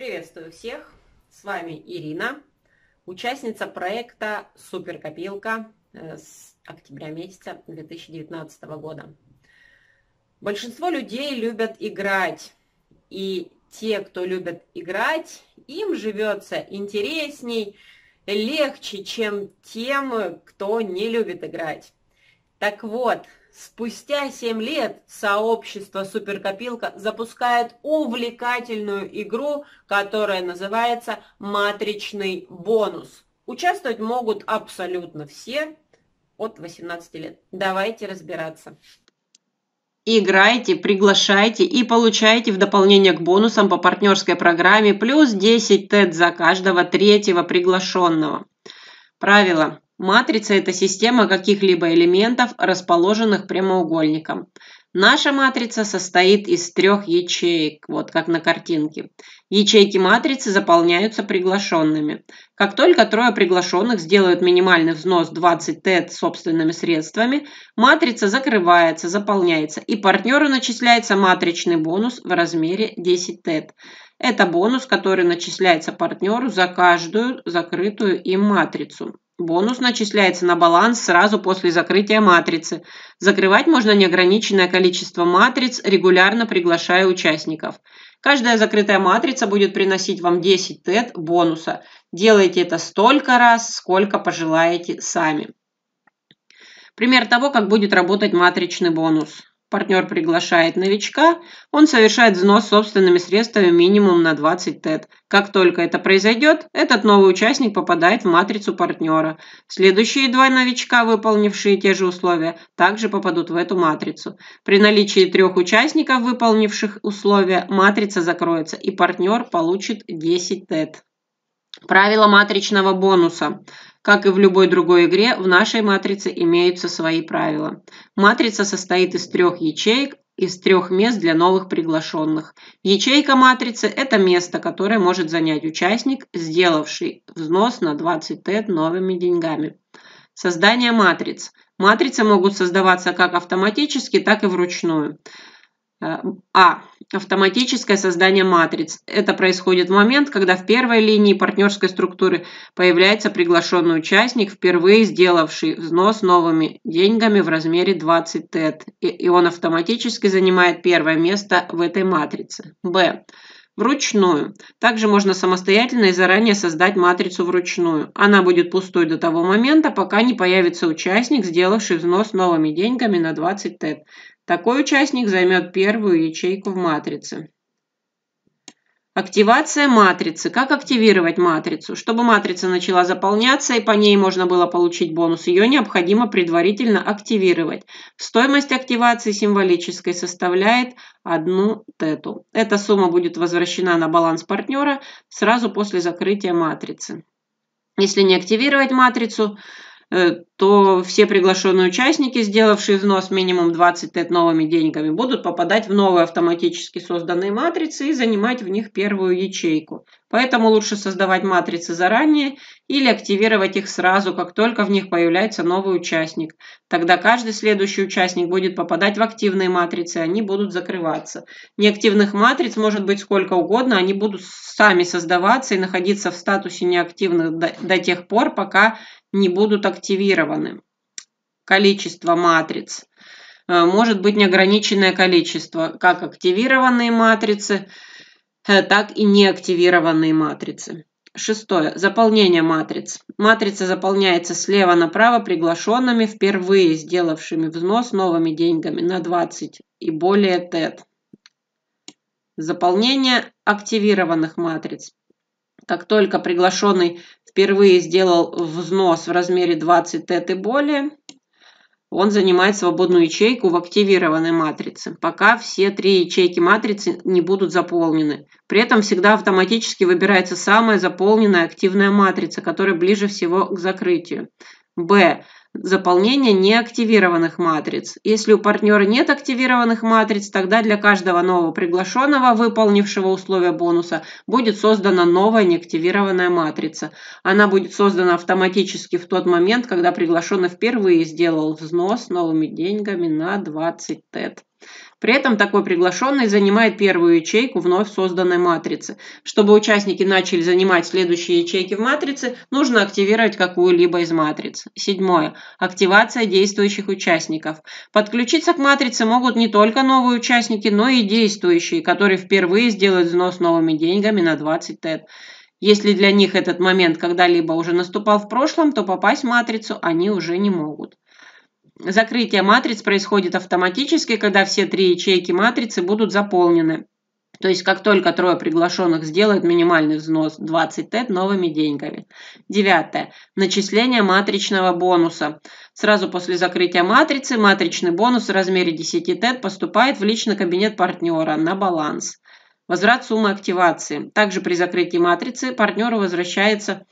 Приветствую всех! С вами Ирина, участница проекта «Суперкопилка» э, с октября месяца 2019 года. Большинство людей любят играть, и те, кто любят играть, им живется интересней, легче, чем тем, кто не любит играть. Так вот, Спустя 7 лет сообщество «Суперкопилка» запускает увлекательную игру, которая называется «Матричный бонус». Участвовать могут абсолютно все от 18 лет. Давайте разбираться. Играйте, приглашайте и получайте в дополнение к бонусам по партнерской программе плюс 10 тет за каждого третьего приглашенного. Правило. Матрица – это система каких-либо элементов, расположенных прямоугольником. Наша матрица состоит из трех ячеек, вот как на картинке. Ячейки матрицы заполняются приглашенными. Как только трое приглашенных сделают минимальный взнос 20 ТЭТ собственными средствами, матрица закрывается, заполняется, и партнеру начисляется матричный бонус в размере 10 ТЭТ. Это бонус, который начисляется партнеру за каждую закрытую им матрицу. Бонус начисляется на баланс сразу после закрытия матрицы. Закрывать можно неограниченное количество матриц, регулярно приглашая участников. Каждая закрытая матрица будет приносить вам 10 тет бонуса. Делайте это столько раз, сколько пожелаете сами. Пример того, как будет работать матричный бонус партнер приглашает новичка, он совершает взнос собственными средствами минимум на 20 ТЭТ. Как только это произойдет, этот новый участник попадает в матрицу партнера. Следующие два новичка, выполнившие те же условия, также попадут в эту матрицу. При наличии трех участников, выполнивших условия, матрица закроется и партнер получит 10 ТЭТ. Правило матричного бонуса. Как и в любой другой игре, в нашей матрице имеются свои правила. Матрица состоит из трех ячеек, из трех мест для новых приглашенных. Ячейка матрицы – это место, которое может занять участник, сделавший взнос на 20 ТЭД новыми деньгами. Создание матриц. Матрицы могут создаваться как автоматически, так и вручную. Э, а. Автоматическое создание матриц. Это происходит в момент, когда в первой линии партнерской структуры появляется приглашенный участник, впервые сделавший взнос новыми деньгами в размере 20 тет, и он автоматически занимает первое место в этой матрице. Б. Вручную. Также можно самостоятельно и заранее создать матрицу вручную. Она будет пустой до того момента, пока не появится участник, сделавший взнос новыми деньгами на 20 тет. Такой участник займет первую ячейку в матрице. Активация матрицы. Как активировать матрицу? Чтобы матрица начала заполняться и по ней можно было получить бонус, ее необходимо предварительно активировать. Стоимость активации символической составляет одну тету. Эта сумма будет возвращена на баланс партнера сразу после закрытия матрицы. Если не активировать матрицу, Э, то все приглашенные участники, сделавшие взнос минимум 20 тет новыми деньгами, будут попадать в новые автоматически созданные матрицы и занимать в них первую ячейку. Поэтому лучше создавать матрицы заранее или активировать их сразу, как только в них появляется новый участник. Тогда каждый следующий участник будет попадать в активные матрицы, они будут закрываться. Неактивных матриц может быть сколько угодно, они будут сами создаваться и находиться в статусе неактивных до, до тех пор, пока не будут активированы. Количество матриц. Э, может быть неограниченное количество, как активированные матрицы, э, так и неактивированные матрицы. Шестое. Заполнение матриц. Матрица заполняется слева направо приглашенными, впервые сделавшими взнос новыми деньгами на 20 и более ТЭТ. Заполнение активированных матриц. Как только приглашенный впервые сделал взнос в размере 20 тет и более, он занимает свободную ячейку в активированной матрице, пока все три ячейки матрицы не будут заполнены. При этом всегда автоматически выбирается самая заполненная активная матрица, которая ближе всего к закрытию. Б. Заполнение неактивированных матриц. Если у партнера нет активированных матриц, тогда для каждого нового приглашенного, выполнившего условия бонуса, будет создана новая неактивированная матрица. Она будет создана автоматически в тот момент, когда приглашенный впервые сделал взнос новыми деньгами на 20 ТЭТ. При этом такой приглашенный занимает первую ячейку вновь созданной матрицы. Чтобы участники начали занимать следующие ячейки в матрице, нужно активировать какую-либо из матриц. Седьмое. Активация действующих участников. Подключиться к матрице могут не только новые участники, но и действующие, которые впервые сделают взнос новыми деньгами на 20 тет. Если для них этот момент когда-либо уже наступал в прошлом, то попасть в матрицу они уже не могут. Закрытие матриц происходит автоматически, когда все три ячейки матрицы будут заполнены. То есть, как только трое приглашенных сделают минимальный взнос 20 ТЭТ новыми деньгами. Девятое. Начисление матричного бонуса. Сразу после закрытия матрицы матричный бонус в размере 10 ТЭТ поступает в личный кабинет партнера на баланс. Возврат суммы активации. Также при закрытии матрицы партнеру возвращается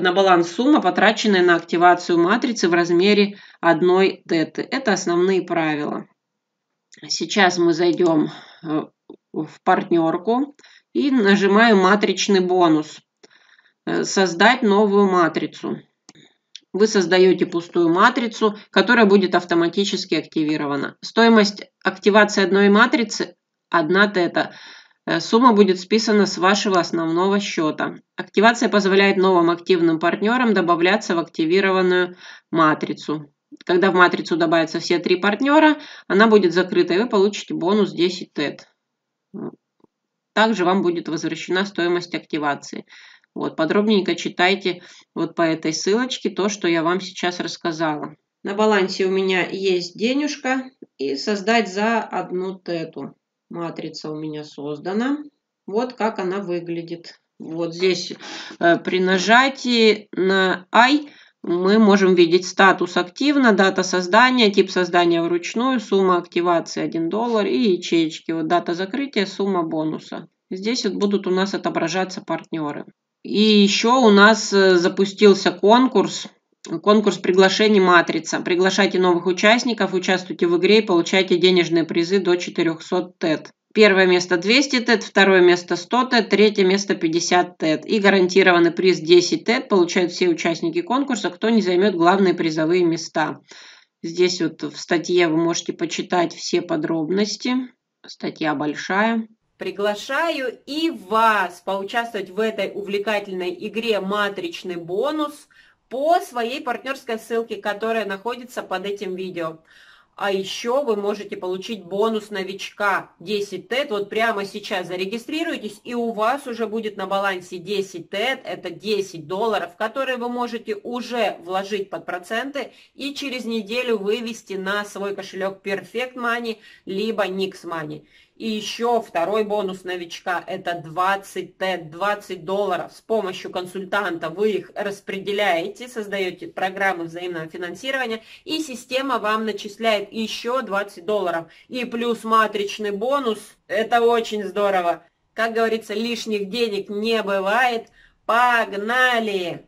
на баланс сумма, потраченная на активацию матрицы в размере одной дет. Это основные правила. Сейчас мы зайдем э, в партнерку и нажимаем матричный бонус. Э, Создать новую матрицу. Вы создаете пустую матрицу, которая будет автоматически активирована. Стоимость активации одной матрицы 1 тета. Э, сумма будет списана с вашего основного счета. Активация позволяет новым активным партнерам добавляться в активированную матрицу. Когда в матрицу добавятся все три партнера, она будет закрыта, и вы получите бонус 10 ТЭТ. Также вам будет возвращена стоимость активации. Вот, подробненько читайте вот по этой ссылочке то, что я вам сейчас рассказала. На балансе у меня есть денежка и создать за одну тету. Матрица у меня создана. Вот как она выглядит. Вот здесь э, при нажатии на I мы можем видеть статус активно, дата создания, тип создания вручную, сумма активации 1 доллар и ячейки. Вот дата закрытия, сумма бонуса. Здесь вот будут у нас отображаться партнеры. И еще у нас э, запустился конкурс конкурс приглашений «Матрица». Приглашайте новых участников, участвуйте в игре и получайте денежные призы до 400 тет. Первое место 200 тет, второе место 100 тет, третье место 50 тет. И гарантированный приз 10 тет получают все участники конкурса, кто не займет главные призовые места. Здесь вот в статье вы можете почитать все подробности. Статья большая. Приглашаю и вас поучаствовать в этой увлекательной игре «Матричный бонус» по своей партнерской ссылке, которая находится под этим видео. А еще вы можете получить бонус новичка 10 ТЭТ. Вот прямо сейчас зарегистрируйтесь, и у вас уже будет на балансе 10 ТЭТ. Это 10 долларов, которые вы можете уже вложить под проценты и через неделю вывести на свой кошелек Perfect Money, либо Nix Money. И еще второй бонус новичка – это 20 ТЭД, 20 долларов. С помощью консультанта вы их распределяете, создаете программы взаимного финансирования, и система вам начисляет еще 20 долларов. И плюс матричный бонус – это очень здорово. Как говорится, лишних денег не бывает. Погнали!